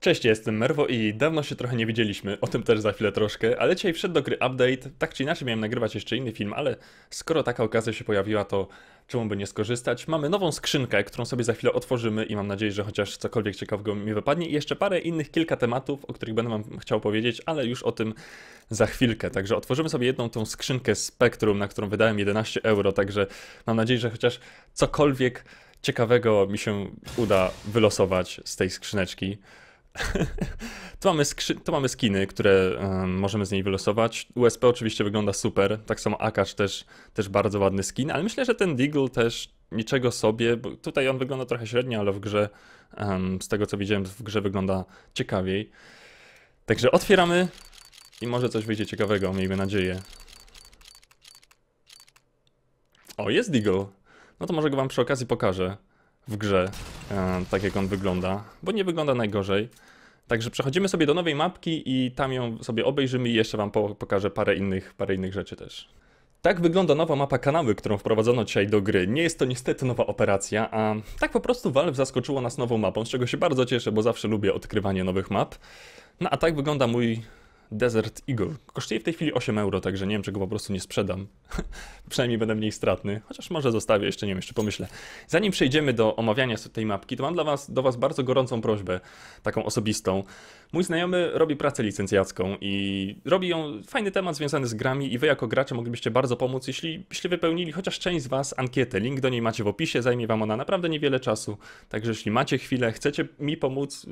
Cześć, jestem Merwo i dawno się trochę nie widzieliśmy, o tym też za chwilę troszkę, ale dzisiaj wszedł do gry update, tak czy inaczej miałem nagrywać jeszcze inny film, ale skoro taka okazja się pojawiła, to czemu by nie skorzystać? Mamy nową skrzynkę, którą sobie za chwilę otworzymy i mam nadzieję, że chociaż cokolwiek ciekawego mi wypadnie i jeszcze parę innych kilka tematów, o których będę wam chciał powiedzieć, ale już o tym za chwilkę. Także otworzymy sobie jedną tą skrzynkę Spectrum, na którą wydałem 11 euro, także mam nadzieję, że chociaż cokolwiek ciekawego mi się uda wylosować z tej skrzyneczki. tu, mamy skrzy- tu mamy skiny, które um, możemy z niej wylosować. USP oczywiście wygląda super, tak samo Akash też, też bardzo ładny skin, ale myślę, że ten Deagle też niczego sobie, bo tutaj on wygląda trochę średnio, ale w grze, um, z tego co widziałem, w grze wygląda ciekawiej. Także otwieramy i może coś wyjdzie ciekawego, miejmy nadzieję. O, jest Deagle. No to może go wam przy okazji pokażę w grze, e, tak jak on wygląda, bo nie wygląda najgorzej. Także przechodzimy sobie do nowej mapki i tam ją sobie obejrzymy i jeszcze wam pokażę parę innych, parę innych rzeczy też. Tak wygląda nowa mapa kanały, którą wprowadzono dzisiaj do gry. Nie jest to niestety nowa operacja, a tak po prostu Valve zaskoczyło nas nową mapą, z czego się bardzo cieszę, bo zawsze lubię odkrywanie nowych map. No a tak wygląda mój Desert Eagle. Kosztuje w tej chwili 8 euro, także nie wiem, czy go po prostu nie sprzedam. Przynajmniej będę mniej stratny, chociaż może zostawię, jeszcze nie wiem, jeszcze pomyślę. Zanim przejdziemy do omawiania tej mapki, to mam dla was, do Was bardzo gorącą prośbę, taką osobistą. Mój znajomy robi pracę licencjacką i robi ją fajny temat związany z grami i Wy jako gracze moglibyście bardzo pomóc, jeśli, jeśli wypełnili chociaż część z Was ankietę. Link do niej macie w opisie, zajmie Wam ona naprawdę niewiele czasu, także jeśli macie chwilę, chcecie mi pomóc,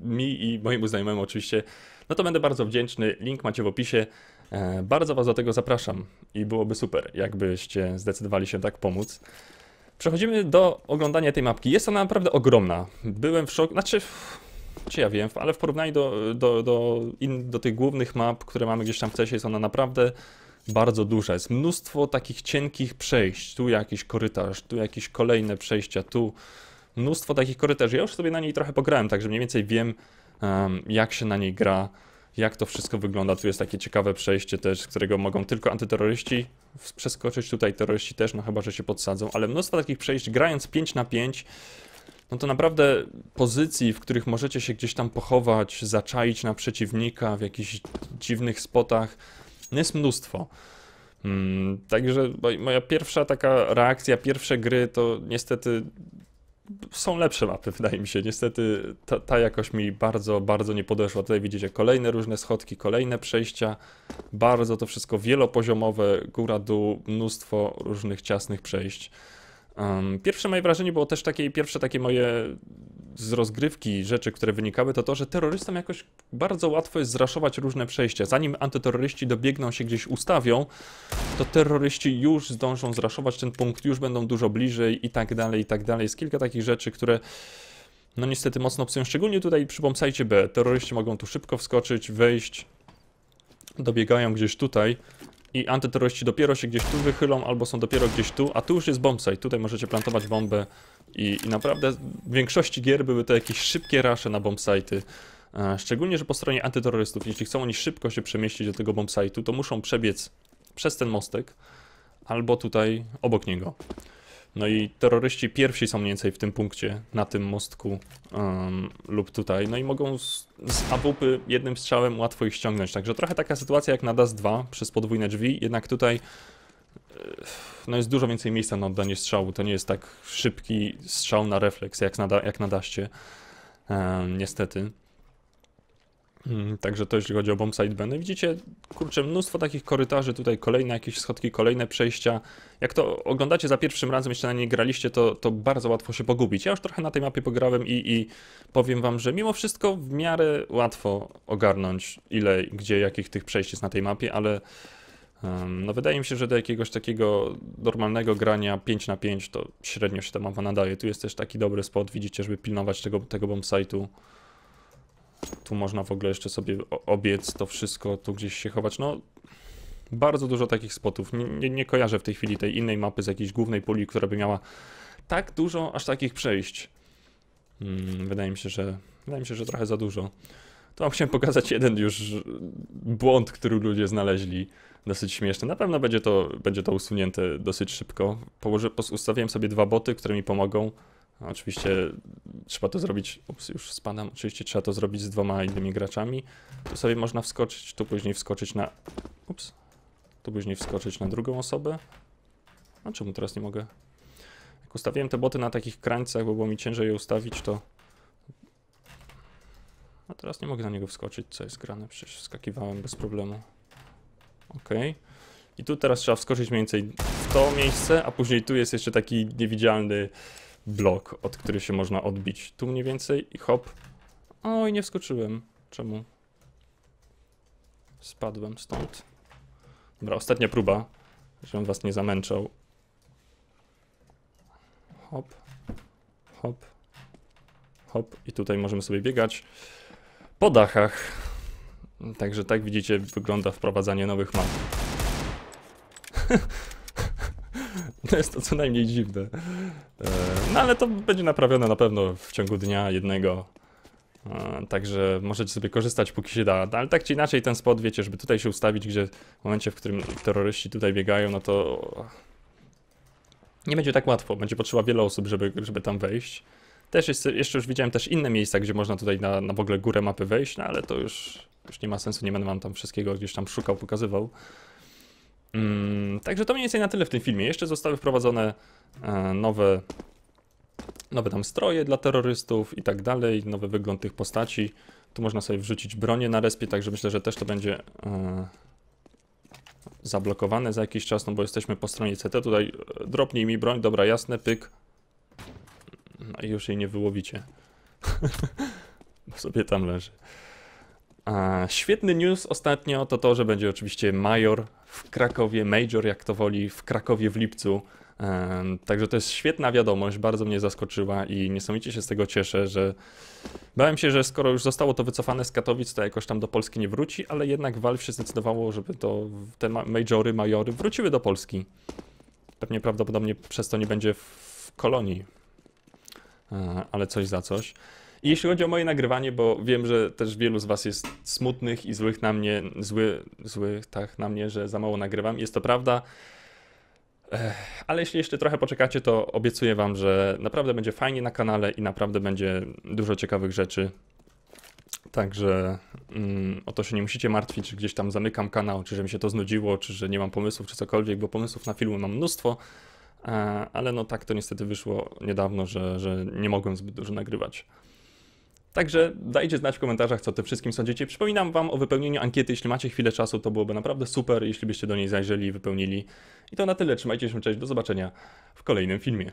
mi i mojemu znajomemu oczywiście, no to będę bardzo wdzięczny. Link macie w opisie. E, bardzo Was do tego zapraszam i byłoby super, jakbyście zdecydowali się tak pomóc. Przechodzimy do oglądania tej mapki. Jest ona naprawdę ogromna. Byłem w szoku, znaczy, czy ja wiem, ale w porównaniu do, do, do, in, do tych głównych map, które mamy gdzieś tam w CESie, jest ona naprawdę bardzo duża. Jest mnóstwo takich cienkich przejść. Tu jakiś korytarz, tu jakieś kolejne przejścia, tu mnóstwo takich korytarzy. Ja już sobie na niej trochę pograłem, także mniej więcej wiem, um, jak się na niej gra, jak to wszystko wygląda. Tu jest takie ciekawe przejście też, z którego mogą tylko antyterroryści przeskoczyć. Tutaj terroryści też, no chyba, że się podsadzą, ale mnóstwo takich przejść, grając 5 na 5 no to naprawdę pozycji, w których możecie się gdzieś tam pochować, zaczaić na przeciwnika w jakichś dziwnych spotach, jest mnóstwo. Mm, także moja pierwsza taka reakcja, pierwsze gry to niestety są lepsze mapy, wydaje mi się. Niestety ta, ta jakoś mi bardzo, bardzo nie podeszła. Tutaj widzicie kolejne różne schodki, kolejne przejścia. Bardzo to wszystko wielopoziomowe, góra, dół, mnóstwo różnych ciasnych przejść. Pierwsze moje wrażenie było też takie, pierwsze takie moje z rozgrywki rzeczy, które wynikały, to to, że terrorystom jakoś bardzo łatwo jest zraszować różne przejścia. Zanim antyterroryści dobiegną się gdzieś ustawią, to terroryści już zdążą zraszować ten punkt, już będą dużo bliżej i tak dalej, i tak dalej. Jest kilka takich rzeczy, które no niestety mocno psują. Szczególnie tutaj przy bombsajcie B. Terroryści mogą tu szybko wskoczyć, wejść, dobiegają gdzieś tutaj i antyterroryści dopiero się gdzieś tu wychylą, albo są dopiero gdzieś tu, a tu już jest bombsite, tutaj możecie plantować bombę i, i naprawdę w większości gier były to jakieś szybkie rasze na bombsite'y. E, szczególnie, że po stronie antyterrorystów, jeśli chcą oni szybko się przemieścić do tego bombsite'u, to muszą przebiec przez ten mostek albo tutaj obok niego. No i terroryści pierwsi są mniej więcej w tym punkcie, na tym mostku um, lub tutaj. No i mogą z, z AWP jednym strzałem łatwo ich ściągnąć. Także trochę taka sytuacja jak na DAS 2 przez podwójne drzwi, jednak tutaj e, no jest dużo więcej miejsca na oddanie strzału. To nie jest tak szybki strzał na refleks jak na, jak na daście. Um, niestety. Mm, także to jeśli chodzi o bombsite beny. Widzicie, kurczę, mnóstwo takich korytarzy, tutaj kolejne jakieś schodki, kolejne przejścia. Jak to oglądacie za pierwszym razem, jeszcze na niej graliście, to, to bardzo łatwo się pogubić. Ja już trochę na tej mapie pograłem i, i powiem wam, że mimo wszystko w miarę łatwo ogarnąć ile, gdzie, jakich tych przejść jest na tej mapie, ale um, no wydaje mi się, że do jakiegoś takiego normalnego grania 5 na 5 to średnio się ta mapa nadaje. Tu jest też taki dobry spot, widzicie, żeby pilnować tego, tego bombsite'u tu można w ogóle jeszcze sobie obiec to wszystko, tu gdzieś się chować, no bardzo dużo takich spotów, nie, nie, nie kojarzę w tej chwili tej innej mapy z jakiejś głównej puli, która by miała tak dużo aż takich przejść. Hmm, wydaje mi się, że wydaje mi się, że trochę za dużo. To wam chciałem pokazać jeden już błąd, który ludzie znaleźli. Dosyć śmieszny. Na pewno będzie to, będzie to usunięte dosyć szybko. Położę, ustawiłem sobie dwa boty, które mi pomogą. Oczywiście trzeba to zrobić, ups, już spadam, oczywiście trzeba to zrobić z dwoma innymi graczami. Tu sobie można wskoczyć, tu później wskoczyć na, ups, tu później wskoczyć na drugą osobę. A czemu teraz nie mogę? Jak ustawiłem te boty na takich krańcach, bo było mi ciężej je ustawić, to... A teraz nie mogę na niego wskoczyć, co jest grane, przecież wskakiwałem bez problemu. Okej. Okay. I tu teraz trzeba wskoczyć mniej więcej w to miejsce, a później tu jest jeszcze taki niewidzialny blok, od który się można odbić. Tu mniej więcej i hop. Oj, nie wskoczyłem. Czemu? Spadłem stąd. Dobra, ostatnia próba, żebym was nie zamęczał. Hop, hop, hop. I tutaj możemy sobie biegać po dachach. Także tak widzicie, wygląda wprowadzanie nowych map. to jest to co najmniej dziwne. E, no ale to będzie naprawione na pewno w ciągu dnia jednego. E, także możecie sobie korzystać póki się da, no, ale tak czy inaczej ten spot, wiecie, żeby tutaj się ustawić, gdzie w momencie, w którym terroryści tutaj biegają, no to nie będzie tak łatwo, będzie potrzeba wiele osób, żeby, żeby tam wejść. Też jest, jeszcze już widziałem też inne miejsca, gdzie można tutaj na, na w ogóle górę mapy wejść, no ale to już, już nie ma sensu, nie będę wam tam wszystkiego gdzieś tam szukał, pokazywał. Mm, także to mniej więcej na tyle w tym filmie. Jeszcze zostały wprowadzone e, nowe, nowe tam stroje dla terrorystów i tak dalej, nowy wygląd tych postaci. Tu można sobie wrzucić bronię na respie, także myślę, że też to będzie e, zablokowane za jakiś czas, no bo jesteśmy po stronie CT. Tutaj e, dropnij mi broń, dobra, jasne, pyk. No i już jej nie wyłowicie. bo sobie tam leży. A świetny news ostatnio to to, że będzie oczywiście Major w Krakowie, Major jak to woli, w Krakowie w lipcu. Także to jest świetna wiadomość, bardzo mnie zaskoczyła i niesamowicie się z tego cieszę, że bałem się, że skoro już zostało to wycofane z Katowic, to jakoś tam do Polski nie wróci, ale jednak Valve się zdecydowało, żeby to te majory, majory wróciły do Polski. Pewnie prawdopodobnie przez to nie będzie w kolonii, e, ale coś za coś. I jeśli chodzi o moje nagrywanie, bo wiem, że też wielu z Was jest smutnych i złych na mnie, zły, złych tak na mnie, że za mało nagrywam. Jest to prawda. Ale jeśli jeszcze trochę poczekacie, to obiecuję Wam, że naprawdę będzie fajnie na kanale i naprawdę będzie dużo ciekawych rzeczy. Także mm, o to się nie musicie martwić, czy gdzieś tam zamykam kanał, czy że mi się to znudziło, czy że nie mam pomysłów, czy cokolwiek, bo pomysłów na filmy mam mnóstwo. E, ale no tak to niestety wyszło niedawno, że, że nie mogłem zbyt dużo nagrywać. Także dajcie znać w komentarzach, co ty wszystkim sądzicie. Przypominam wam o wypełnieniu ankiety, jeśli macie chwilę czasu, to byłoby naprawdę super, jeśli byście do niej zajrzeli i wypełnili. I to na tyle, trzymajcie się, cześć, do zobaczenia w kolejnym filmie.